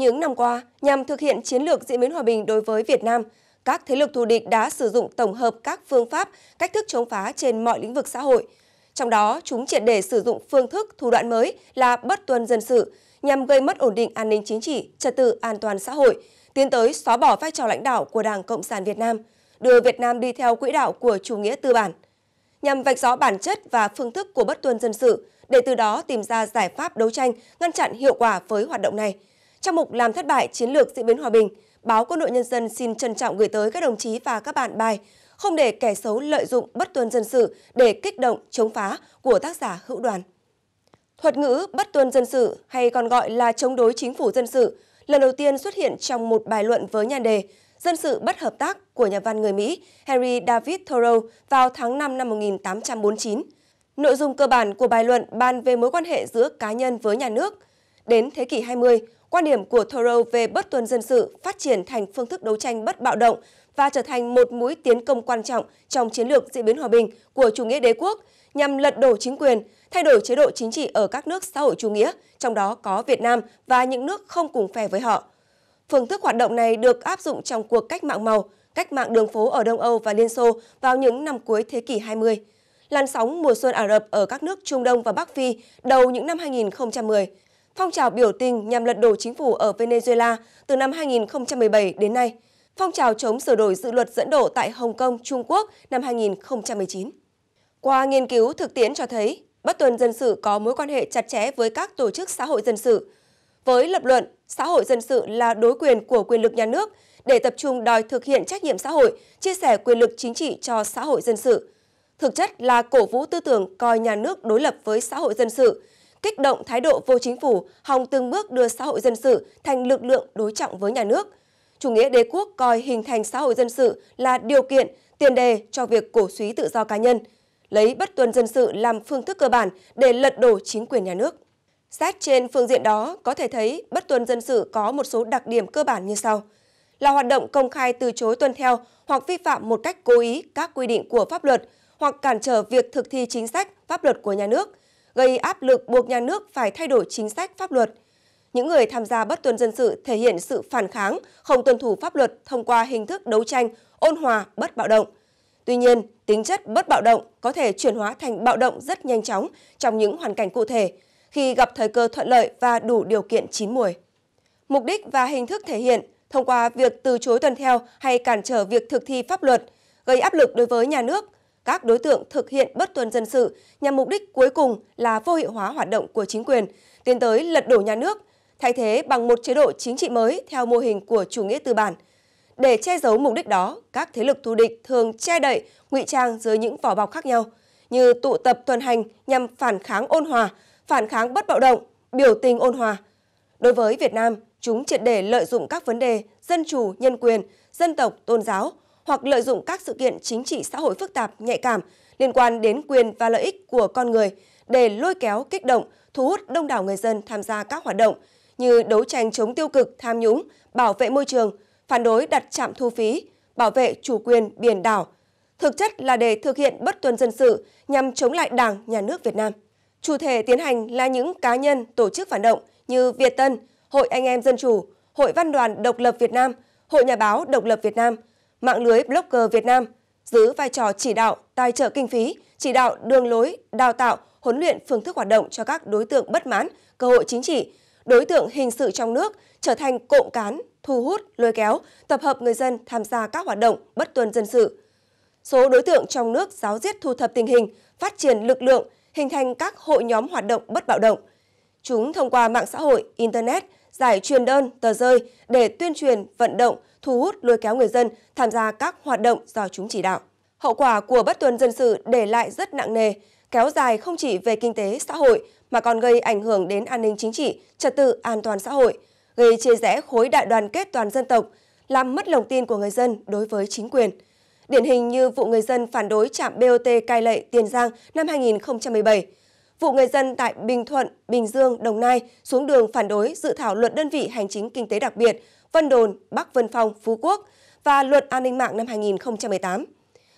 Những năm qua, nhằm thực hiện chiến lược diễn biến hòa bình đối với Việt Nam, các thế lực thù địch đã sử dụng tổng hợp các phương pháp, cách thức chống phá trên mọi lĩnh vực xã hội. Trong đó, chúng triệt để sử dụng phương thức, thủ đoạn mới là bất tuân dân sự nhằm gây mất ổn định an ninh chính trị, trật tự an toàn xã hội, tiến tới xóa bỏ vai trò lãnh đạo của Đảng Cộng sản Việt Nam, đưa Việt Nam đi theo quỹ đạo của chủ nghĩa tư bản. Nhằm vạch rõ bản chất và phương thức của bất tuân dân sự, để từ đó tìm ra giải pháp đấu tranh ngăn chặn hiệu quả với hoạt động này – trong mục làm thất bại chiến lược diễn biến hòa bình, báo Quân đội Nhân dân xin trân trọng gửi tới các đồng chí và các bạn bài không để kẻ xấu lợi dụng bất tuân dân sự để kích động chống phá của tác giả Hữu Đoàn. Thuật ngữ bất tuân dân sự hay còn gọi là chống đối chính phủ dân sự lần đầu tiên xuất hiện trong một bài luận với nhan đề Dân sự bất hợp tác của nhà văn người Mỹ Harry David Thoreau vào tháng 5 năm 1849. Nội dung cơ bản của bài luận bàn về mối quan hệ giữa cá nhân với nhà nước. Đến thế kỷ 20, Quan điểm của Thoreau về bất tuân dân sự phát triển thành phương thức đấu tranh bất bạo động và trở thành một mũi tiến công quan trọng trong chiến lược diễn biến hòa bình của chủ nghĩa đế quốc nhằm lật đổ chính quyền, thay đổi chế độ chính trị ở các nước xã hội chủ nghĩa, trong đó có Việt Nam và những nước không cùng phe với họ. Phương thức hoạt động này được áp dụng trong cuộc cách mạng màu, cách mạng đường phố ở Đông Âu và Liên Xô vào những năm cuối thế kỷ 20 làn sóng mùa xuân Ả Rập ở các nước Trung Đông và Bắc Phi đầu những năm 2010 phong trào biểu tình nhằm lật đổ chính phủ ở Venezuela từ năm 2017 đến nay, phong trào chống sửa đổi dự luật dẫn độ tại Hồng Kông, Trung Quốc năm 2019. Qua nghiên cứu thực tiễn cho thấy, bất tuần dân sự có mối quan hệ chặt chẽ với các tổ chức xã hội dân sự. Với lập luận, xã hội dân sự là đối quyền của quyền lực nhà nước để tập trung đòi thực hiện trách nhiệm xã hội, chia sẻ quyền lực chính trị cho xã hội dân sự. Thực chất là cổ vũ tư tưởng coi nhà nước đối lập với xã hội dân sự – kích động thái độ vô chính phủ, hòng từng bước đưa xã hội dân sự thành lực lượng đối trọng với nhà nước. Chủ nghĩa đế quốc coi hình thành xã hội dân sự là điều kiện, tiền đề cho việc cổ suý tự do cá nhân, lấy bất tuân dân sự làm phương thức cơ bản để lật đổ chính quyền nhà nước. Xét trên phương diện đó, có thể thấy bất tuân dân sự có một số đặc điểm cơ bản như sau. Là hoạt động công khai từ chối tuân theo hoặc vi phạm một cách cố ý các quy định của pháp luật hoặc cản trở việc thực thi chính sách, pháp luật của nhà nước, gây áp lực buộc nhà nước phải thay đổi chính sách pháp luật. Những người tham gia bất tuân dân sự thể hiện sự phản kháng, không tuân thủ pháp luật thông qua hình thức đấu tranh ôn hòa, bất bạo động. Tuy nhiên, tính chất bất bạo động có thể chuyển hóa thành bạo động rất nhanh chóng trong những hoàn cảnh cụ thể, khi gặp thời cơ thuận lợi và đủ điều kiện chín muồi. Mục đích và hình thức thể hiện thông qua việc từ chối tuân theo hay cản trở việc thực thi pháp luật, gây áp lực đối với nhà nước, các đối tượng thực hiện bất tuân dân sự nhằm mục đích cuối cùng là vô hiệu hóa hoạt động của chính quyền, tiến tới lật đổ nhà nước, thay thế bằng một chế độ chính trị mới theo mô hình của chủ nghĩa tư bản. Để che giấu mục đích đó, các thế lực thù địch thường che đậy, ngụy trang dưới những vỏ bọc khác nhau, như tụ tập tuần hành nhằm phản kháng ôn hòa, phản kháng bất bạo động, biểu tình ôn hòa. Đối với Việt Nam, chúng triệt để lợi dụng các vấn đề dân chủ, nhân quyền, dân tộc, tôn giáo – hoặc lợi dụng các sự kiện chính trị xã hội phức tạp, nhạy cảm liên quan đến quyền và lợi ích của con người để lôi kéo, kích động, thu hút đông đảo người dân tham gia các hoạt động như đấu tranh chống tiêu cực, tham nhũng, bảo vệ môi trường, phản đối đặt trạm thu phí, bảo vệ chủ quyền biển đảo. Thực chất là để thực hiện bất tuân dân sự nhằm chống lại Đảng, Nhà nước Việt Nam. Chủ thể tiến hành là những cá nhân, tổ chức phản động như Việt Tân, Hội Anh em Dân Chủ, Hội Văn đoàn Độc lập Việt Nam, Hội Nhà báo Độc lập Việt Nam – mạng lưới blogger Việt Nam, giữ vai trò chỉ đạo, tài trợ kinh phí, chỉ đạo đường lối, đào tạo, huấn luyện phương thức hoạt động cho các đối tượng bất mãn, cơ hội chính trị, đối tượng hình sự trong nước trở thành cộng cán, thu hút, lôi kéo, tập hợp người dân tham gia các hoạt động bất tuân dân sự. Số đối tượng trong nước giáo diết thu thập tình hình, phát triển lực lượng, hình thành các hội nhóm hoạt động bất bạo động. Chúng thông qua mạng xã hội, Internet – giải truyền đơn, tờ rơi để tuyên truyền, vận động, thu hút lôi kéo người dân tham gia các hoạt động do chúng chỉ đạo. Hậu quả của bất tuân dân sự để lại rất nặng nề, kéo dài không chỉ về kinh tế, xã hội mà còn gây ảnh hưởng đến an ninh chính trị, trật tự an toàn xã hội, gây chia rẽ khối đại đoàn kết toàn dân tộc, làm mất lòng tin của người dân đối với chính quyền. Điển hình như vụ người dân phản đối trạm BOT Cai Lệ Tiền Giang năm 2017, vụ người dân tại Bình Thuận, Bình Dương, Đồng Nai xuống đường phản đối dự thảo luật đơn vị hành chính kinh tế đặc biệt Vân Đồn, Bắc Vân Phong, Phú Quốc và luật an ninh mạng năm 2018.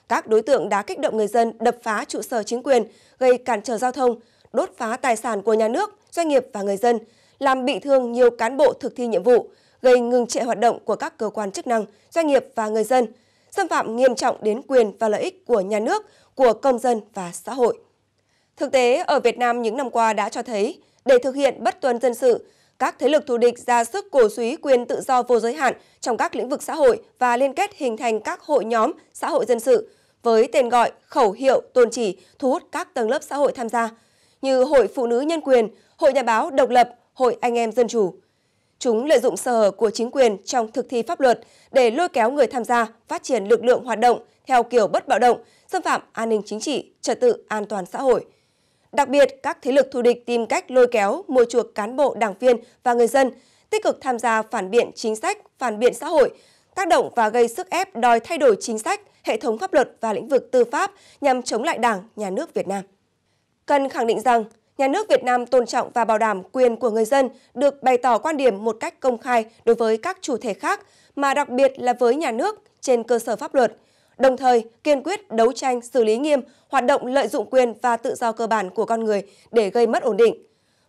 Các đối tượng đã kích động người dân đập phá trụ sở chính quyền, gây cản trở giao thông, đốt phá tài sản của nhà nước, doanh nghiệp và người dân, làm bị thương nhiều cán bộ thực thi nhiệm vụ, gây ngừng trệ hoạt động của các cơ quan chức năng, doanh nghiệp và người dân, xâm phạm nghiêm trọng đến quyền và lợi ích của nhà nước, của công dân và xã hội. Thực tế, ở Việt Nam những năm qua đã cho thấy, để thực hiện bất tuân dân sự, các thế lực thù địch ra sức cổ suý quyền tự do vô giới hạn trong các lĩnh vực xã hội và liên kết hình thành các hội nhóm xã hội dân sự với tên gọi, khẩu hiệu, tôn chỉ thu hút các tầng lớp xã hội tham gia như Hội Phụ nữ Nhân quyền, Hội Nhà báo Độc lập, Hội Anh em Dân chủ. Chúng lợi dụng sơ hở của chính quyền trong thực thi pháp luật để lôi kéo người tham gia phát triển lực lượng hoạt động theo kiểu bất bạo động, xâm phạm an ninh chính trị, trật tự an toàn xã hội – Đặc biệt, các thế lực thù địch tìm cách lôi kéo, mua chuộc cán bộ, đảng viên và người dân, tích cực tham gia phản biện chính sách, phản biện xã hội, tác động và gây sức ép đòi thay đổi chính sách, hệ thống pháp luật và lĩnh vực tư pháp nhằm chống lại Đảng, Nhà nước Việt Nam. Cần khẳng định rằng, Nhà nước Việt Nam tôn trọng và bảo đảm quyền của người dân được bày tỏ quan điểm một cách công khai đối với các chủ thể khác, mà đặc biệt là với nhà nước trên cơ sở pháp luật – đồng thời kiên quyết đấu tranh xử lý nghiêm hoạt động lợi dụng quyền và tự do cơ bản của con người để gây mất ổn định.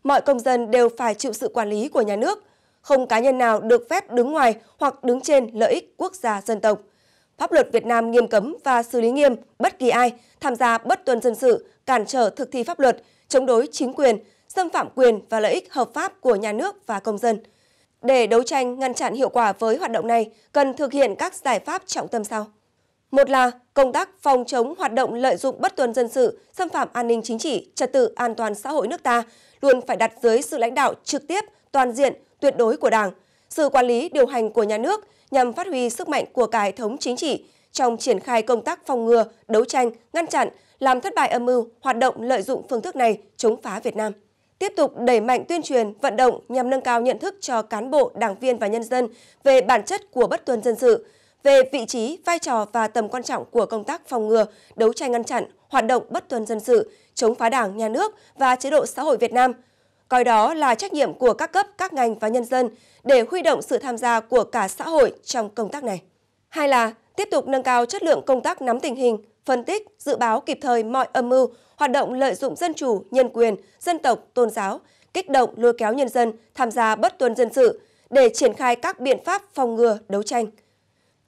Mọi công dân đều phải chịu sự quản lý của nhà nước, không cá nhân nào được phép đứng ngoài hoặc đứng trên lợi ích quốc gia dân tộc. Pháp luật Việt Nam nghiêm cấm và xử lý nghiêm bất kỳ ai tham gia bất tuân dân sự, cản trở thực thi pháp luật, chống đối chính quyền, xâm phạm quyền và lợi ích hợp pháp của nhà nước và công dân. Để đấu tranh ngăn chặn hiệu quả với hoạt động này, cần thực hiện các giải pháp trọng tâm sau. Một là công tác phòng chống hoạt động lợi dụng bất tuân dân sự, xâm phạm an ninh chính trị, trật tự an toàn xã hội nước ta luôn phải đặt dưới sự lãnh đạo trực tiếp, toàn diện, tuyệt đối của Đảng, sự quản lý điều hành của nhà nước nhằm phát huy sức mạnh của cả hệ thống chính trị trong triển khai công tác phòng ngừa, đấu tranh, ngăn chặn, làm thất bại âm mưu, hoạt động lợi dụng phương thức này chống phá Việt Nam. Tiếp tục đẩy mạnh tuyên truyền, vận động nhằm nâng cao nhận thức cho cán bộ, đảng viên và nhân dân về bản chất của bất tuân dân sự, về vị trí, vai trò và tầm quan trọng của công tác phòng ngừa, đấu tranh ngăn chặn, hoạt động bất tuân dân sự, chống phá đảng, nhà nước và chế độ xã hội Việt Nam, coi đó là trách nhiệm của các cấp, các ngành và nhân dân để huy động sự tham gia của cả xã hội trong công tác này. Hai là tiếp tục nâng cao chất lượng công tác nắm tình hình, phân tích, dự báo kịp thời mọi âm mưu, hoạt động lợi dụng dân chủ, nhân quyền, dân tộc, tôn giáo, kích động lôi kéo nhân dân tham gia bất tuân dân sự để triển khai các biện pháp phòng ngừa, đấu tranh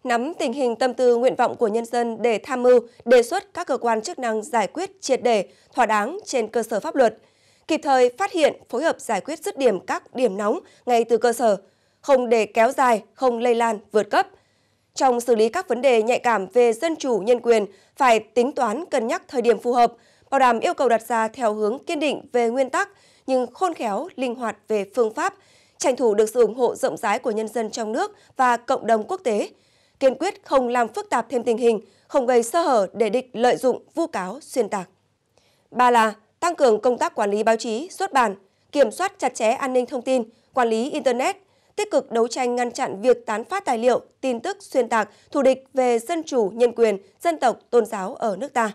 nắm tình hình tâm tư nguyện vọng của nhân dân để tham mưu, đề xuất các cơ quan chức năng giải quyết triệt để, thỏa đáng trên cơ sở pháp luật, kịp thời phát hiện, phối hợp giải quyết dứt điểm các điểm nóng ngay từ cơ sở, không để kéo dài, không lây lan, vượt cấp. Trong xử lý các vấn đề nhạy cảm về dân chủ, nhân quyền, phải tính toán cân nhắc thời điểm phù hợp, bảo đảm yêu cầu đặt ra theo hướng kiên định về nguyên tắc, nhưng khôn khéo, linh hoạt về phương pháp, tranh thủ được sự ủng hộ rộng rãi của nhân dân trong nước và cộng đồng quốc tế – kiên quyết không làm phức tạp thêm tình hình, không gây sơ hở để địch lợi dụng vu cáo xuyên tạc. Ba là tăng cường công tác quản lý báo chí, xuất bản, kiểm soát chặt chẽ an ninh thông tin, quản lý internet, tích cực đấu tranh ngăn chặn việc tán phát tài liệu, tin tức xuyên tạc thù địch về dân chủ, nhân quyền, dân tộc, tôn giáo ở nước ta.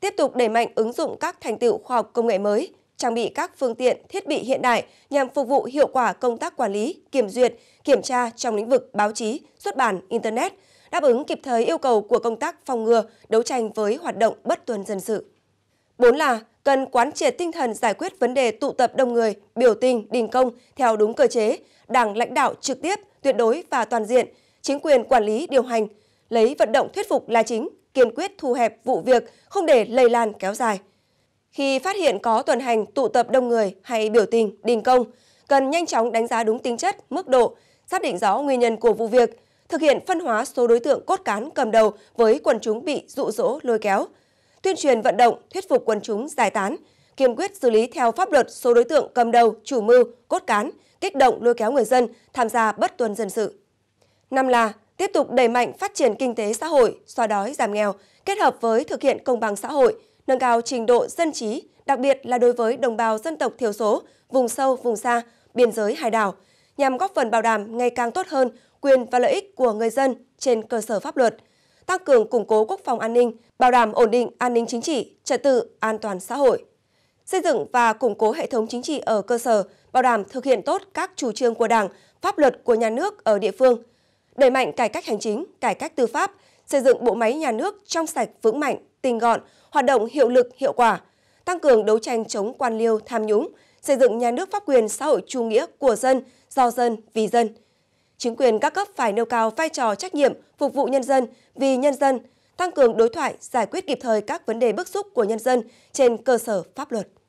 Tiếp tục đẩy mạnh ứng dụng các thành tựu khoa học công nghệ mới, trang bị các phương tiện, thiết bị hiện đại nhằm phục vụ hiệu quả công tác quản lý, kiểm duyệt, kiểm tra trong lĩnh vực báo chí, xuất bản, Internet, đáp ứng kịp thời yêu cầu của công tác phòng ngừa, đấu tranh với hoạt động bất tuân dân sự. 4 là cần quán triệt tinh thần giải quyết vấn đề tụ tập đông người, biểu tình, đình công theo đúng cơ chế, đảng lãnh đạo trực tiếp, tuyệt đối và toàn diện, chính quyền quản lý điều hành, lấy vận động thuyết phục là chính, kiên quyết thu hẹp vụ việc, không để lây lan kéo dài khi phát hiện có tuần hành tụ tập đông người hay biểu tình, đình công, cần nhanh chóng đánh giá đúng tính chất, mức độ, xác định rõ nguyên nhân của vụ việc, thực hiện phân hóa số đối tượng cốt cán cầm đầu với quần chúng bị dụ dỗ lôi kéo, tuyên truyền vận động, thuyết phục quần chúng giải tán, kiên quyết xử lý theo pháp luật số đối tượng cầm đầu, chủ mưu, cốt cán, kích động lôi kéo người dân tham gia bất tuân dân sự. Năm là tiếp tục đẩy mạnh phát triển kinh tế xã hội, xóa đói giảm nghèo, kết hợp với thực hiện công bằng xã hội, nâng cao trình độ dân trí, đặc biệt là đối với đồng bào dân tộc thiểu số, vùng sâu, vùng xa, biên giới hải đảo, nhằm góp phần bảo đảm ngày càng tốt hơn quyền và lợi ích của người dân trên cơ sở pháp luật, tăng cường củng cố quốc phòng an ninh, bảo đảm ổn định an ninh chính trị, trật tự, an toàn xã hội. Xây dựng và củng cố hệ thống chính trị ở cơ sở, bảo đảm thực hiện tốt các chủ trương của Đảng, pháp luật của nhà nước ở địa phương, đẩy mạnh cải cách hành chính, cải cách tư pháp – xây dựng bộ máy nhà nước trong sạch vững mạnh, tinh gọn, hoạt động hiệu lực hiệu quả, tăng cường đấu tranh chống quan liêu tham nhũng, xây dựng nhà nước pháp quyền xã hội chủ nghĩa của dân, do dân, vì dân. Chính quyền các cấp phải nêu cao vai trò trách nhiệm phục vụ nhân dân, vì nhân dân, tăng cường đối thoại, giải quyết kịp thời các vấn đề bức xúc của nhân dân trên cơ sở pháp luật.